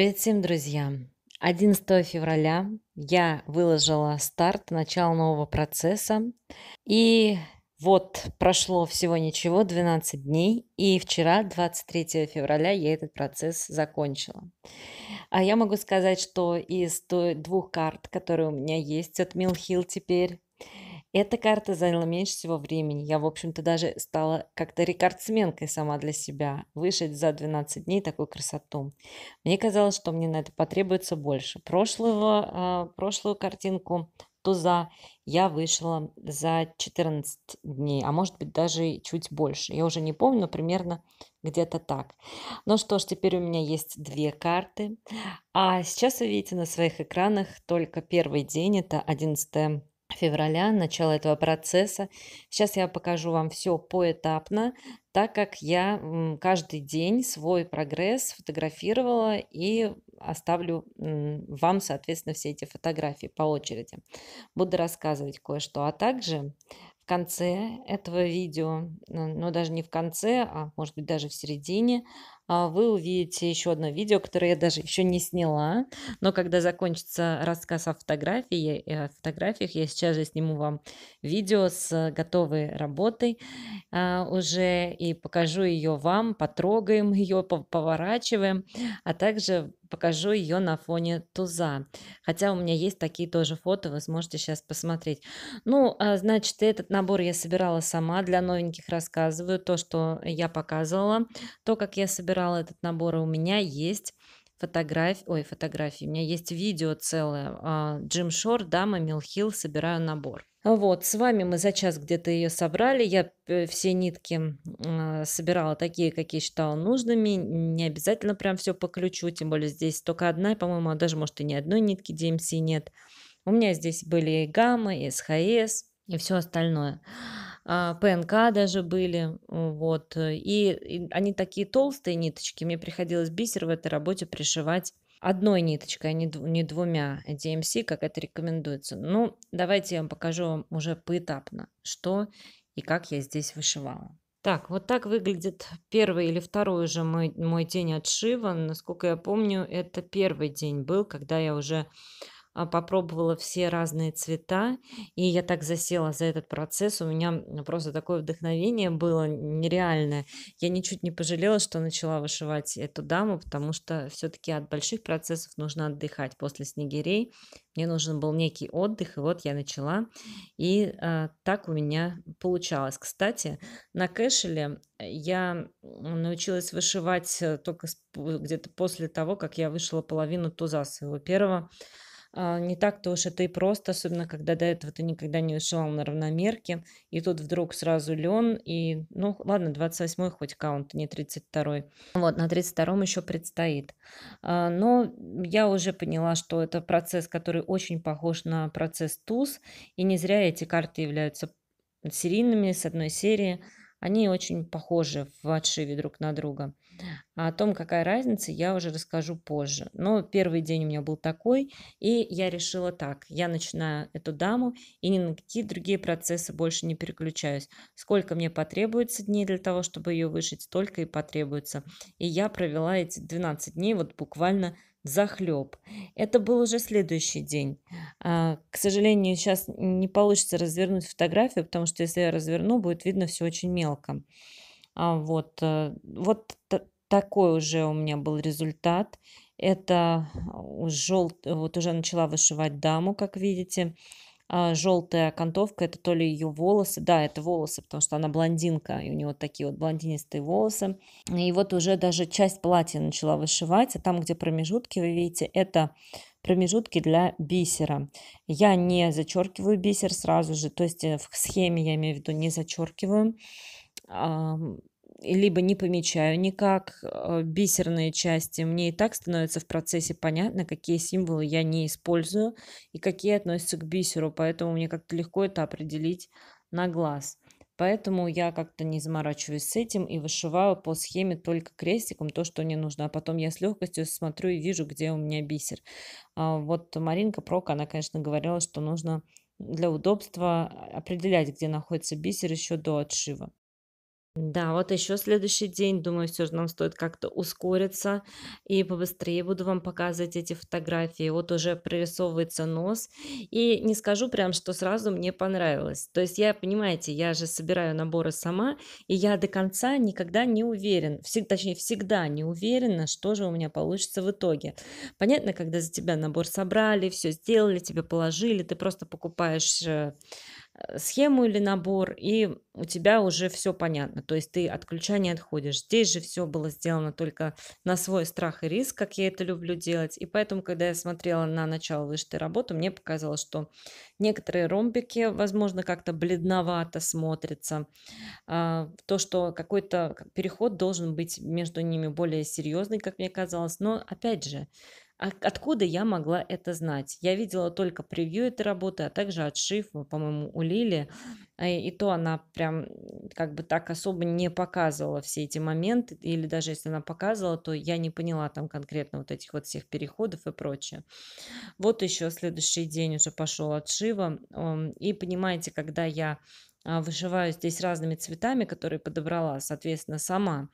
Привет всем, друзья! 11 февраля я выложила старт, начало нового процесса. И вот прошло всего ничего, 12 дней, и вчера, 23 февраля, я этот процесс закончила. А я могу сказать, что из двух карт, которые у меня есть от Милхил теперь, эта карта заняла меньше всего времени. Я, в общем-то, даже стала как-то рекордсменкой сама для себя. Вышить за 12 дней такую красоту. Мне казалось, что мне на это потребуется больше. Прошлого, а, прошлую картинку туза я вышла за 14 дней, а может быть даже чуть больше. Я уже не помню, но примерно где-то так. Ну что ж, теперь у меня есть две карты. А сейчас вы видите на своих экранах только первый день, это 11 февраля, начало этого процесса. Сейчас я покажу вам все поэтапно, так как я каждый день свой прогресс фотографировала и оставлю вам, соответственно, все эти фотографии по очереди. Буду рассказывать кое-что, а также в конце этого видео, но ну, даже не в конце, а может быть даже в середине, а вы увидите еще одно видео, которое я даже еще не сняла, но когда закончится рассказ о фотографии, о фотографиях, я сейчас же сниму вам видео с готовой работой а, уже и покажу ее вам, потрогаем ее, поворачиваем, а также покажу ее на фоне туза. Хотя у меня есть такие тоже фото, вы сможете сейчас посмотреть. Ну, а, значит, этот набор я собирала сама, для новеньких рассказываю то, что я показывала, то, как я собирала брала этот набор, и у меня есть фотографии, ой, фотографии, у меня есть видео целое, Джим а, Шор, Дама, Милхил, собираю набор. Вот, с вами мы за час где-то ее собрали. Я все нитки а, собирала такие, какие считала нужными. Не обязательно прям все по ключу, тем более здесь только одна, по-моему, а даже, может, и ни одной нитки DMC нет. У меня здесь были и гаммы, и СХС, и все остальное. А, ПНК даже были, вот, э, и, и они такие толстые ниточки, мне приходилось бисер в этой работе пришивать одной ниточкой, а не, дв- не двумя DMC, эм как это рекомендуется. Ну, давайте я вам покажу уже поэтапно, что и как я здесь вышивала. Так, вот так выглядит первый или второй уже мой, мой день отшива. Насколько я помню, это первый день был, когда я уже а, попробовала все разные цвета, и я так засела за этот процесс, у меня просто такое вдохновение было нереальное. Я ничуть не пожалела, что начала вышивать эту даму, потому что все-таки от больших процессов нужно отдыхать. После снегирей мне нужен был некий отдых, и вот я начала, и а, так у меня получалось. Кстати, на кэшеле я научилась вышивать э, только где-то после того, как я вышила половину туза своего первого. А, не так-то уж это и просто, особенно когда до этого ты никогда не вышивал на равномерке, и тут вдруг сразу лен, и, ну, ладно, 28-й хоть каунт, не 32-й. Вот, на 32-м еще предстоит. А, но я уже поняла, что это процесс, который очень похож на процесс туз, и не зря эти карты являются серийными с одной серии, они очень похожи в отшиве друг на друга. А о том, какая разница, я уже расскажу позже. Но первый день у меня был такой, и я решила так. Я начинаю эту даму и ни на какие другие процессы больше не переключаюсь. Сколько мне потребуется дней для того, чтобы ее вышить, столько и потребуется. И я провела эти 12 дней вот буквально захлеб. Это был уже следующий день. А, к сожалению, сейчас не получится развернуть фотографию, потому что если я разверну, будет видно все очень мелко. А, вот, э, вот такой уже у меня был результат. Это а, желтый, вот уже начала вышивать даму, как видите. А, желтая окантовка, это то ли ее волосы, да, это волосы, потому что она блондинка, и у нее вот такие вот блондинистые волосы. И вот уже даже часть платья начала вышивать, а там, где промежутки, вы видите, это промежутки для бисера. Я не зачеркиваю бисер сразу же, то есть э, в схеме я имею в виду не зачеркиваю, либо не помечаю никак э, бисерные части. Мне и так становится в процессе понятно, какие символы я не использую и какие относятся к бисеру, поэтому мне как-то легко это определить на глаз. Поэтому я как-то не заморачиваюсь с этим и вышиваю по схеме только крестиком то, что мне нужно. А потом я с легкостью смотрю и вижу, где у меня бисер. А вот Маринка Прок, она, конечно, говорила, что нужно для удобства определять, где находится бисер еще до отшива. Да, вот еще следующий день. Думаю, все же нам стоит как-то ускориться и побыстрее буду вам показывать эти фотографии. Вот уже прорисовывается нос. И не скажу прям, что сразу мне понравилось. То есть я, понимаете, я же собираю наборы сама, и я до конца никогда не уверен, всег- точнее, всегда не уверена, что же у меня получится в итоге. Понятно, когда за тебя набор собрали, все сделали, тебе положили, ты просто покупаешь... Э, Э, схему или набор, и у тебя уже все понятно. То есть ты от ключа не отходишь. Здесь же все было сделано только на свой страх и риск, как я это люблю делать. И поэтому, когда я смотрела на начало вышитой работы, мне показалось, что некоторые ромбики, возможно, как-то бледновато смотрятся. А, то, что какой-то переход должен быть между ними более серьезный, как мне казалось. Но опять же, Откуда я могла это знать? Я видела только превью этой работы, а также отшив, э, по-моему, у Лили. А, и то она прям как бы так особо не показывала все эти моменты. Или даже если она показывала, то я не поняла там конкретно вот этих вот всех переходов и прочее. Вот еще следующий день уже пошел отшива. И понимаете, когда я а, вышиваю здесь разными цветами, которые подобрала, соответственно, сама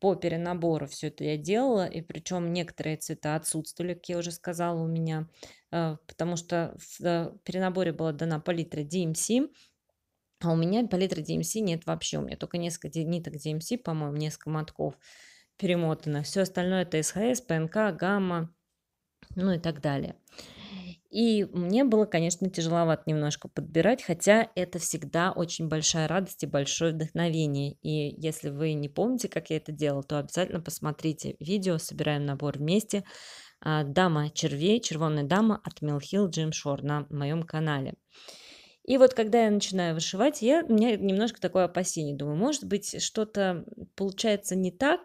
по перенабору все это я делала, и причем некоторые цвета отсутствовали, как я уже сказала у меня, э, потому что в э, перенаборе была дана палитра DMC, а у меня палитра DMC нет вообще, у меня только несколько ниток DMC, по-моему, несколько мотков перемотано. Все остальное это SHS ПНК, гамма, ну и так далее. И мне было, конечно, тяжеловато немножко подбирать, хотя это всегда очень большая радость и большое вдохновение. И если вы не помните, как я это делала, то обязательно посмотрите видео «Собираем набор вместе», а, дама червей, червонная дама от Милхил Джим Шор на моем канале. И вот когда я начинаю вышивать, я, у меня немножко такое опасение. Думаю, может быть, что-то получается не так.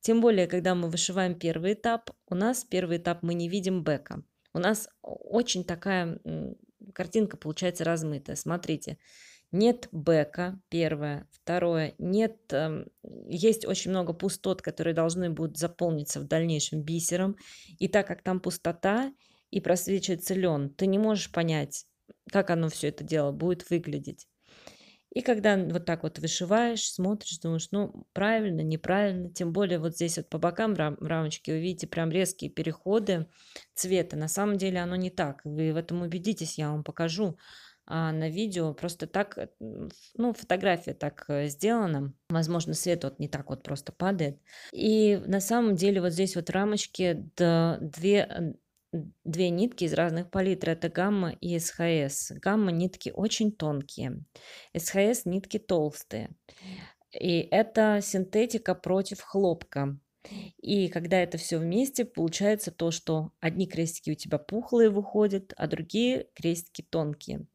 Тем более, когда мы вышиваем первый этап, у нас первый этап мы не видим бэка у нас очень такая картинка получается размытая. Смотрите, нет бэка, первое. Второе, нет, э, есть очень много пустот, которые должны будут заполниться в дальнейшем бисером. И так как там пустота и просвечивается лен, ты не можешь понять, как оно все это дело будет выглядеть. И когда вот так вот вышиваешь, смотришь, думаешь, ну, правильно, неправильно. Тем более вот здесь вот по бокам рам рамочки вы видите прям резкие переходы цвета. На самом деле оно не так. Вы в этом убедитесь, я вам покажу а на видео. Просто так, э, ну, фотография так э, сделана. Возможно, свет вот не так вот просто падает. И на самом деле вот здесь вот рамочки, до две, две нитки из разных палитр. Это гамма и СХС. Гамма нитки очень тонкие, СХС нитки толстые. И это синтетика против хлопка. И когда это все вместе, получается то, что одни крестики у тебя пухлые выходят, а другие крестики тонкие.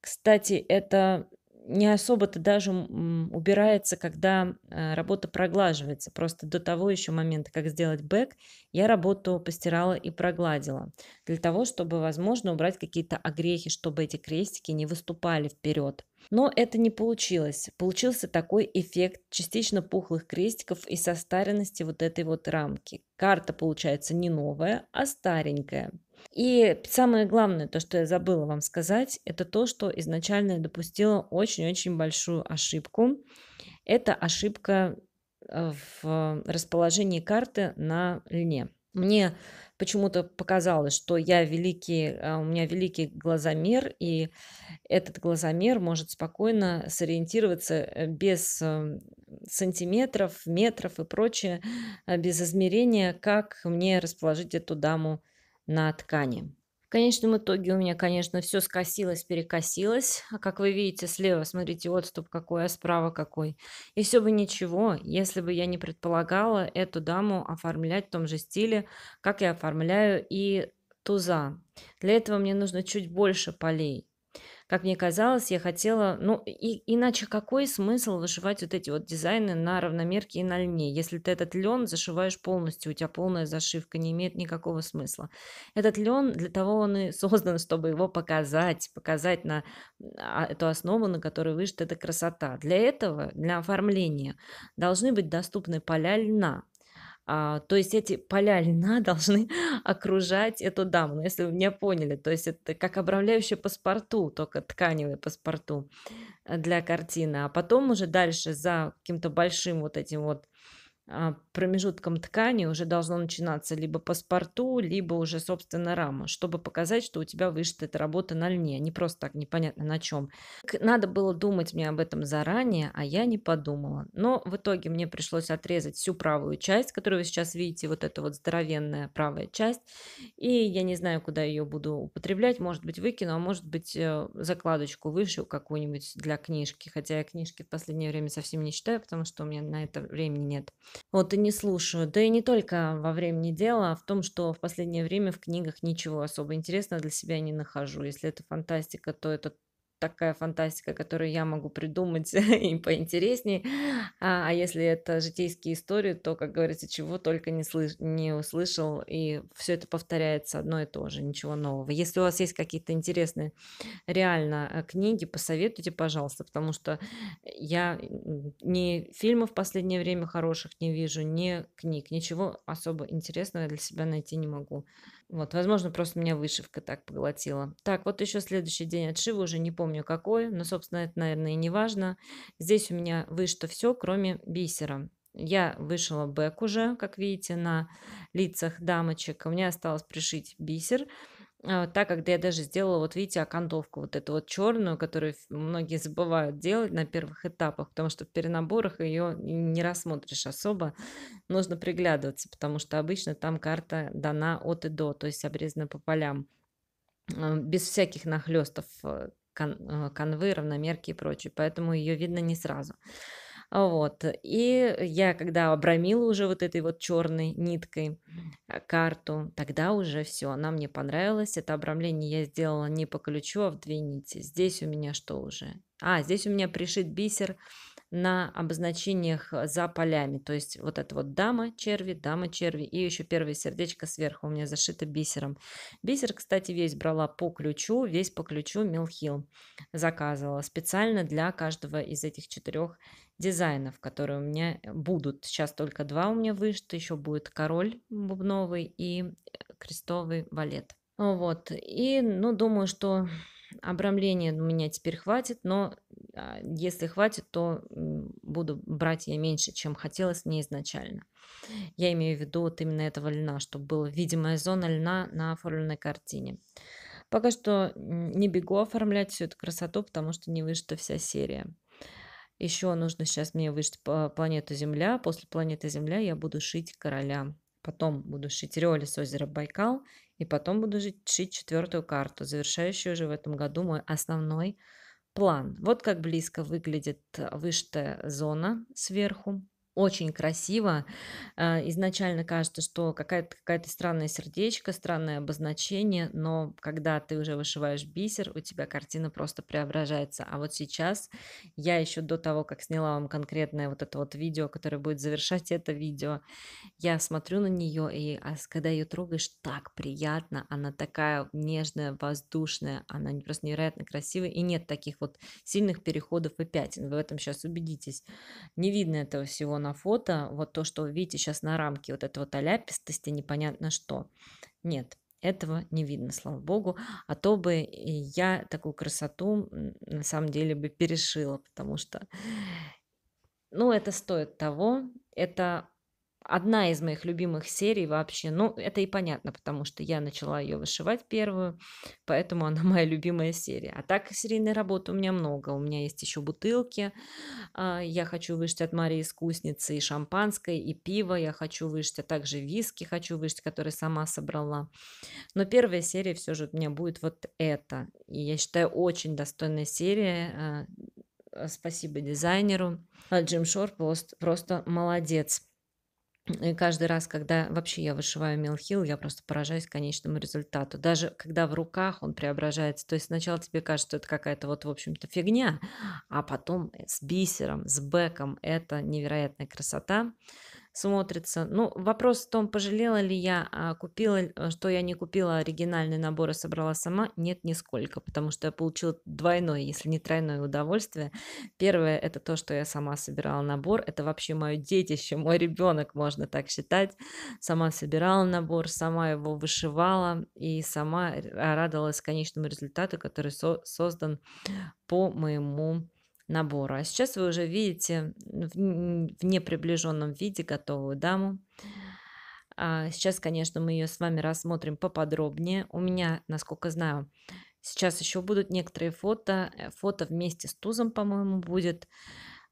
Кстати, это не особо-то даже убирается, когда э, работа проглаживается. Просто до того еще момента, как сделать бэк, я работу постирала и прогладила. Для того, чтобы, возможно, убрать какие-то огрехи, чтобы эти крестики не выступали вперед. Но это не получилось. Получился такой эффект частично пухлых крестиков и состаренности вот этой вот рамки. Карта получается не новая, а старенькая. И самое главное, то, что я забыла вам сказать, это то, что изначально я допустила очень-очень большую ошибку. Это ошибка э, в расположении карты на льне. Мне почему-то показалось, что я великий, э, у меня великий глазомер, и этот глазомер может спокойно сориентироваться э, без сантиметров, метров и прочее, без измерения, как мне расположить эту даму на ткани. В конечном итоге у меня, конечно, все скосилось, перекосилось. А как вы видите, слева, смотрите, отступ какой, а справа какой. И все бы ничего, если бы я не предполагала эту даму оформлять в том же стиле, как я оформляю и туза. Для этого мне нужно чуть больше полей. Как мне казалось, я хотела, ну, и, иначе какой смысл вышивать вот эти вот дизайны на равномерке и на льне, если ты этот лен зашиваешь полностью, у тебя полная зашивка, не имеет никакого смысла. Этот лен для того он и создан, чтобы его показать, показать на а, эту основу, на которой вышит эта красота. Для этого, для оформления, должны быть доступны поля льна, а, то есть эти поля льна должны окружать эту даму, ну, если вы меня поняли. То есть это как обрамляющее паспорту, только тканевый паспорту э, для картины. А потом уже дальше за каким-то большим вот этим вот а, промежутком ткани уже должно начинаться либо паспорту, либо уже, собственно, рама, чтобы показать, что у тебя вышита эта работа на льне, а не просто так непонятно на чем. Надо было думать мне об этом заранее, а я не подумала. Но в итоге мне пришлось отрезать всю правую часть, которую вы сейчас видите, вот эта вот здоровенная правая часть, и я не знаю, куда ее буду употреблять, может быть, выкину, а может быть, э, закладочку выше какую-нибудь для книжки, хотя я книжки в последнее время совсем не читаю, потому что у меня на это времени нет вот и не слушаю. Да и не только во времени дела, а в том, что в последнее время в книгах ничего особо интересного для себя не нахожу. Если это фантастика, то это такая фантастика, которую я могу придумать и поинтересней. А, а если это житейские истории, то, как говорится, чего только не, слыш- не услышал, и все это повторяется одно и то же, ничего нового. Если у вас есть какие-то интересные реально э, книги, посоветуйте, пожалуйста, потому что я ни фильмов в последнее время хороших не вижу, ни книг, ничего особо интересного я для себя найти не могу. Вот, возможно, просто меня вышивка так поглотила. Так, вот еще следующий день отшива, уже не помню какой, но, собственно, это, наверное, и не важно. Здесь у меня вышито все, кроме бисера. Я вышила бэк уже, как видите, на лицах дамочек. У меня осталось пришить бисер. Бисер. А, так как я даже сделала, вот видите, окантовку вот эту вот черную, которую многие забывают делать на первых этапах, потому что в перенаборах ее не рассмотришь особо, нужно приглядываться, потому что обычно там карта дана от и до, то есть обрезана по полям, а, без всяких нахлестов, э, кан- э, канвы, равномерки и прочее, поэтому ее видно не сразу. Вот. И я, когда обрамила уже вот этой вот черной ниткой э, карту, тогда уже все, она мне понравилась. Это обрамление я сделала не по ключу, а в две нити. Здесь у меня что уже? А, здесь у меня пришит бисер на обозначениях э, за полями. То есть вот это вот дама черви, дама черви и еще первое сердечко сверху у меня зашито бисером. Бисер, кстати, весь брала по ключу, весь по ключу Милхил заказывала специально для каждого из этих четырех дизайнов, которые у меня э, будут. Сейчас только два у меня вышло, еще будет король бубновый и э, крестовый валет, ну Вот, и, ну, думаю, что обрамление у меня теперь хватит, но а, если хватит, то буду брать я меньше, чем хотелось мне изначально. Я имею в виду вот именно этого льна, чтобы была видимая зона льна на оформленной картине. Пока что не бегу оформлять всю эту красоту, потому что не вышла вся серия. Еще нужно сейчас мне вышить планету Земля. После планеты Земля я буду шить короля. Потом буду шить Риоли с озера Байкал. И потом буду шить четвертую карту, завершающую уже в этом году мой основной план. Вот как близко выглядит вышитая зона сверху очень красиво. Э, изначально кажется, что какая-то какая странное сердечко, странное обозначение, но когда ты уже вышиваешь бисер, у тебя картина просто преображается. А вот сейчас я еще до того, как сняла вам конкретное вот это вот видео, которое будет завершать это видео, я смотрю на нее, и а когда ее трогаешь, так приятно, она такая нежная, воздушная, она просто невероятно красивая, и нет таких вот сильных переходов и пятен, вы в этом сейчас убедитесь. Не видно этого всего на фото, вот то, что вы видите сейчас на рамке, вот это вот аляпистости, непонятно что. Нет, этого не видно, слава богу, а то бы я такую красоту на самом деле бы перешила, потому что, ну, это стоит того, это одна из моих любимых серий вообще. Ну, это и понятно, потому что я начала ее вышивать первую, поэтому она моя любимая серия. А так серийной работы у меня много. У меня есть еще бутылки. А, я хочу вышить от Марии Искусницы и шампанское, и пиво. Я хочу вышить, а также виски хочу вышить, которые сама собрала. Но первая серия все же у меня будет вот это. И я считаю, очень достойная серия а, спасибо дизайнеру. А, Джим Шор просто, просто молодец. И каждый раз, когда вообще я вышиваю мелхил, я просто поражаюсь конечному результату. Даже когда в руках он преображается. То есть сначала тебе кажется, что это какая-то вот, в общем-то, фигня, а потом с бисером, с бэком это невероятная красота смотрится. Ну, вопрос в том, пожалела ли я, а, купила, а, что я не купила оригинальный набор и собрала сама. Нет, нисколько, потому что я получила двойное, если не тройное удовольствие. Первое – это то, что я сама собирала набор. Это вообще мое детище, мой ребенок, можно так считать. Сама собирала набор, сама его вышивала и сама а, радовалась конечному результату, который со создан по моему набора. А сейчас вы уже видите в неприближенном виде готовую даму. А, сейчас, конечно, мы ее с вами рассмотрим поподробнее. У меня, насколько знаю, сейчас еще будут некоторые фото. Э, фото вместе с тузом, по-моему, будет.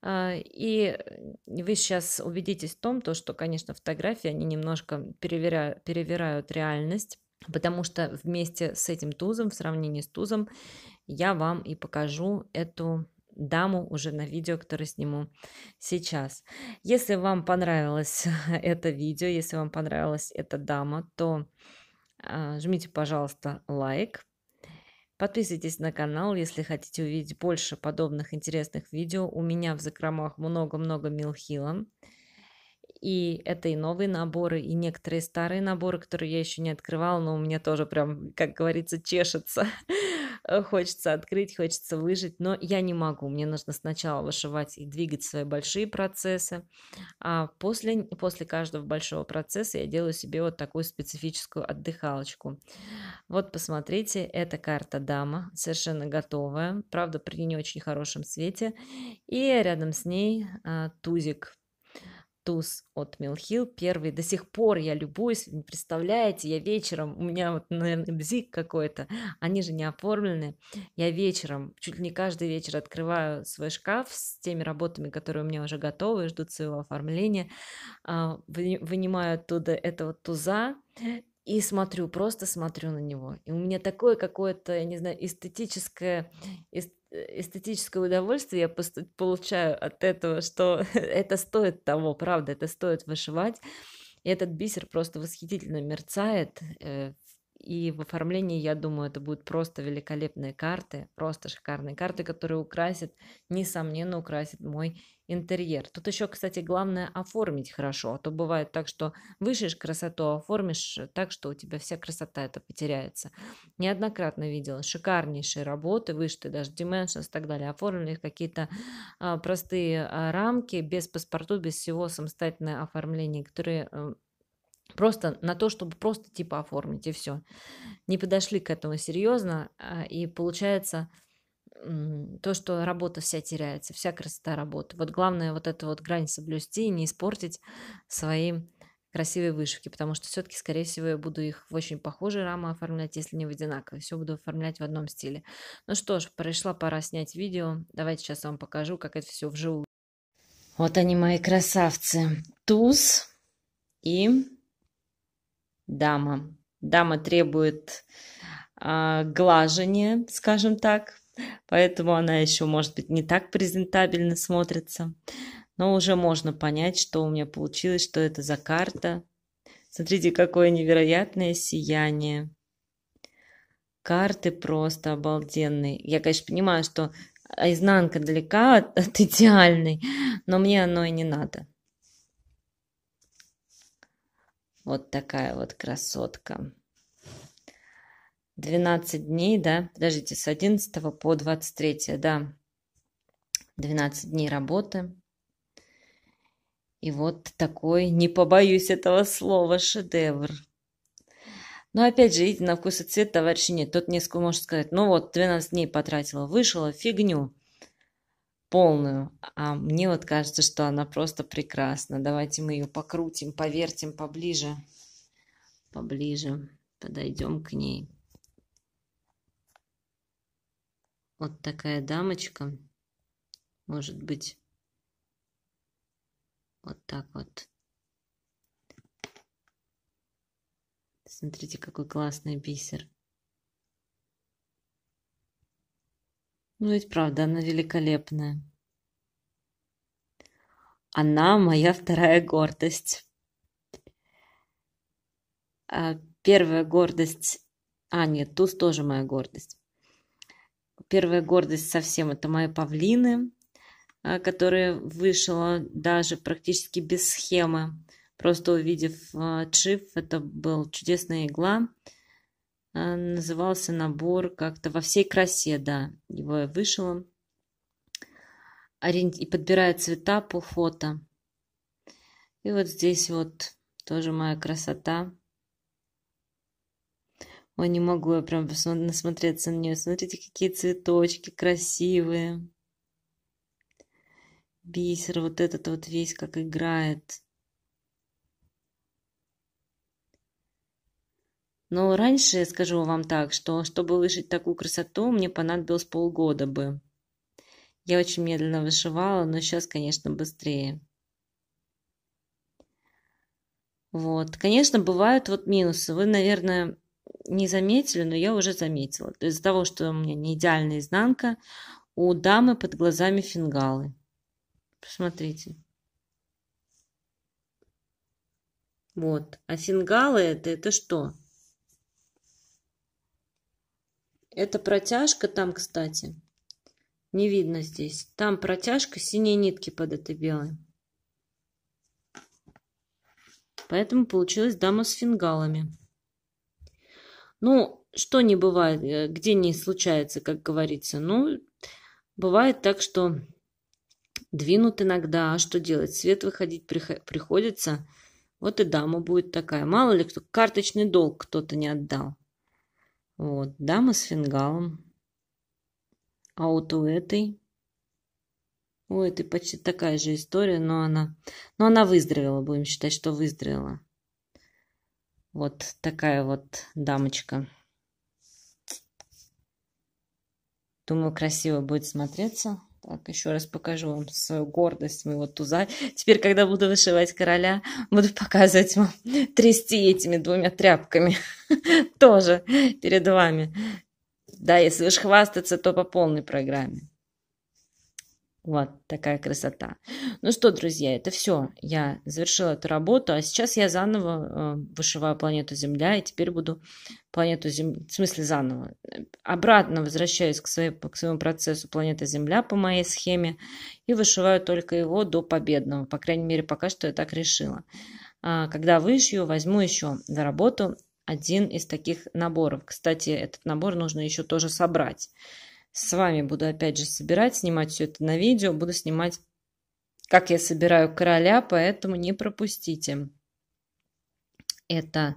А, и вы сейчас убедитесь в том, то, что, конечно, фотографии, они немножко переверяют перевирают реальность, потому что вместе с этим тузом, в сравнении с тузом, я вам и покажу эту даму уже на видео, которое сниму сейчас. Если вам понравилось это видео, если вам понравилась эта дама, то а, жмите, пожалуйста, лайк, Подписывайтесь на канал, если хотите увидеть больше подобных интересных видео. У меня в закромах много-много милхила. -много и это и новые наборы, и некоторые старые наборы, которые я еще не открывала, но у меня тоже прям, как говорится, чешется. Э, хочется открыть, хочется выжить, но я не могу. Мне нужно сначала вышивать и двигать свои большие процессы. А после, после каждого большого процесса я делаю себе вот такую специфическую отдыхалочку. Вот посмотрите, эта карта дама, совершенно готовая. Правда, при не очень хорошем свете. И рядом с ней а, тузик туз от Милхил, первый. До сих пор я любуюсь, представляете, я вечером, у меня вот, наверное, бзик какой-то, они же не оформлены. Я вечером, чуть ли не каждый вечер открываю свой шкаф с теми работами, которые у меня уже готовы, ждут своего оформления, а, вынимаю оттуда этого туза, и смотрю, просто смотрю на него. И у меня такое какое-то, я не знаю, эстетическое, э, эстетическое удовольствие я получаю от этого, что это стоит того, правда, это стоит вышивать. И этот бисер просто восхитительно мерцает э, и в оформлении, я думаю, это будут просто великолепные карты, просто шикарные карты, которые украсят, несомненно, украсят мой интерьер. Тут еще, кстати, главное оформить хорошо, а то бывает так, что вышишь красоту, а оформишь так, что у тебя вся красота это потеряется. Неоднократно видела шикарнейшие работы, вышиты даже Dimensions и так далее, оформлены какие-то а, простые а, рамки, без паспорту, без всего, самостоятельное оформление, которые э, Просто на то, чтобы просто типа оформить и все. Не подошли к этому серьезно, а, и получается то, что работа вся теряется, вся красота работы. Вот главное вот эту вот грань соблюсти и не испортить свои красивые вышивки, потому что все-таки, скорее всего, я буду их в очень похожие рамы оформлять, если не в одинаковые. Все буду оформлять в одном стиле. Ну что ж, пришла пора снять видео. Давайте сейчас вам покажу, как это все вживую. Вот они мои красавцы. Туз и дама. Дама требует э, глажения, скажем так, поэтому она еще, может быть, не так презентабельно смотрится. Но уже можно понять, что у меня получилось, что это за карта. Смотрите, какое невероятное сияние. Карты просто обалденные. Я, конечно, понимаю, что а, изнанка далека от, от идеальной, но мне оно и не надо. Вот такая вот красотка. 12 дней, да? Подождите, с 11 по 23, да. 12 дней работы. И вот такой, не побоюсь этого слова, шедевр. Но опять же, идите на вкус и цвет, товарищи, нет. Тот несколько может сказать, ну вот, 12 дней потратила, вышла, фигню полную. А мне вот кажется, что она просто прекрасна. Давайте мы ее покрутим, повертим поближе. Поближе подойдем к ней. Вот такая дамочка. Может быть, вот так вот. Смотрите, какой классный бисер. Ну ведь правда, она великолепная. Она моя вторая гордость. А, первая гордость... А, нет, туз тоже моя гордость. Первая гордость совсем это мои павлины, а, которые вышла даже практически без схемы. Просто увидев а, чиф, это был чудесная игла. А, назывался набор как-то «Во всей красе», да, его я вышила. И подбирая цвета по фото. И вот здесь вот тоже моя красота. Ой, не могу я прям насмотреться на нее. Смотрите, какие цветочки красивые. Бисер вот этот вот весь как играет. Но раньше, скажу вам так, что чтобы вышить такую красоту, мне понадобилось полгода бы. Я очень медленно вышивала, но сейчас, конечно, быстрее. Вот. Конечно, бывают вот минусы. Вы, наверное, не заметили, но я уже заметила. То из-за того, что у меня не идеальная изнанка, у дамы под глазами фингалы. Посмотрите. Вот. А фингалы это, это что? Это протяжка там, кстати. Не видно здесь. Там протяжка синей нитки под этой белой. Поэтому получилась дама с фингалами. Ну, что не бывает, э, где не случается, как говорится. Ну, бывает так, что двинут иногда. А что делать? Свет выходить приходится. Вот и дама будет такая. Мало ли кто, карточный долг кто-то не отдал. Вот, дама с фингалом. А вот у этой... У этой почти такая же история, но она... Но она выздоровела, будем считать, что выздоровела. Вот такая вот дамочка. Думаю, красиво будет смотреться. Вот еще раз покажу вам свою гордость моего туза. Теперь, когда буду вышивать короля, буду показывать вам трясти этими двумя тряпками. Тоже перед вами. Да, если уж хвастаться, то по полной программе. Вот такая красота. Ну что, друзья, это все. Я завершила эту работу, а сейчас я заново э, вышиваю планету Земля, и теперь буду планету Земля, в смысле заново, э, обратно возвращаюсь к, своей, к своему процессу планета Земля по моей схеме и вышиваю только его до победного. По крайней мере, пока что я так решила. А, когда вышью, возьму еще за работу один из таких наборов. Кстати, этот набор нужно еще тоже собрать. С вами буду опять же собирать, снимать все это на видео. Буду снимать, как я собираю короля, поэтому не пропустите это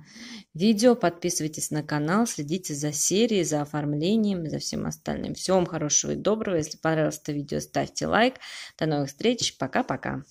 видео. Подписывайтесь на канал, следите за серией, за оформлением за всем остальным. Всего вам хорошего и доброго. Если понравилось это видео, ставьте лайк. До новых встреч. Пока-пока.